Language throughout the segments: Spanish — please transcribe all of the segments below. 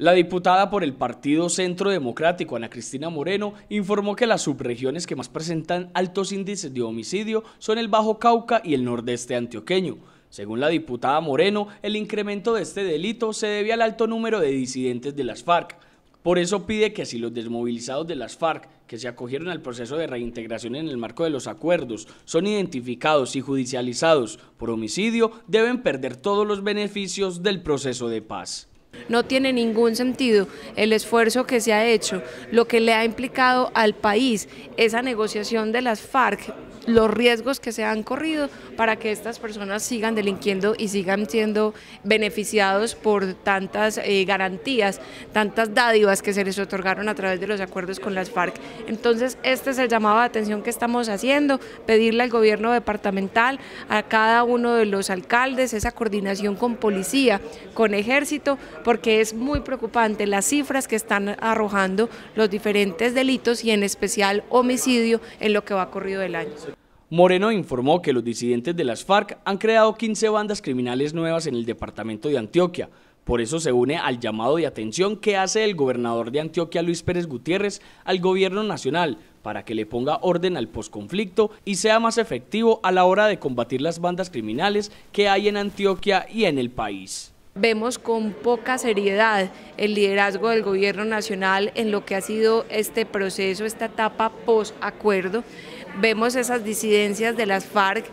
La diputada por el Partido Centro Democrático, Ana Cristina Moreno, informó que las subregiones que más presentan altos índices de homicidio son el Bajo Cauca y el Nordeste Antioqueño. Según la diputada Moreno, el incremento de este delito se debe al alto número de disidentes de las FARC. Por eso pide que si los desmovilizados de las FARC, que se acogieron al proceso de reintegración en el marco de los acuerdos, son identificados y judicializados por homicidio, deben perder todos los beneficios del proceso de paz. No tiene ningún sentido el esfuerzo que se ha hecho, lo que le ha implicado al país esa negociación de las FARC, los riesgos que se han corrido para que estas personas sigan delinquiendo y sigan siendo beneficiados por tantas eh, garantías, tantas dádivas que se les otorgaron a través de los acuerdos con las FARC. Entonces, este es el llamado de atención que estamos haciendo, pedirle al gobierno departamental, a cada uno de los alcaldes, esa coordinación con policía, con ejército, porque es muy preocupante las cifras que están arrojando los diferentes delitos y en especial homicidio en lo que va corrido del año. Moreno informó que los disidentes de las FARC han creado 15 bandas criminales nuevas en el departamento de Antioquia. Por eso se une al llamado de atención que hace el gobernador de Antioquia, Luis Pérez Gutiérrez, al gobierno nacional para que le ponga orden al posconflicto y sea más efectivo a la hora de combatir las bandas criminales que hay en Antioquia y en el país. Vemos con poca seriedad el liderazgo del gobierno nacional en lo que ha sido este proceso, esta etapa post-acuerdo. Vemos esas disidencias de las FARC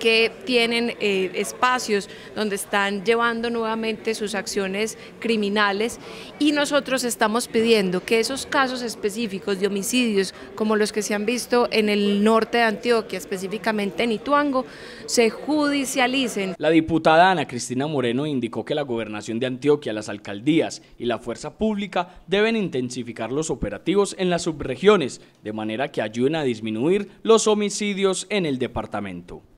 que tienen eh, espacios donde están llevando nuevamente sus acciones criminales y nosotros estamos pidiendo que esos casos específicos de homicidios como los que se han visto en el norte de Antioquia, específicamente en Ituango, se judicialicen. La diputada Ana Cristina Moreno indicó que la gobernación de Antioquia, las alcaldías y la fuerza pública deben intensificar los operativos en las subregiones de manera que ayuden a disminuir los homicidios en el departamento.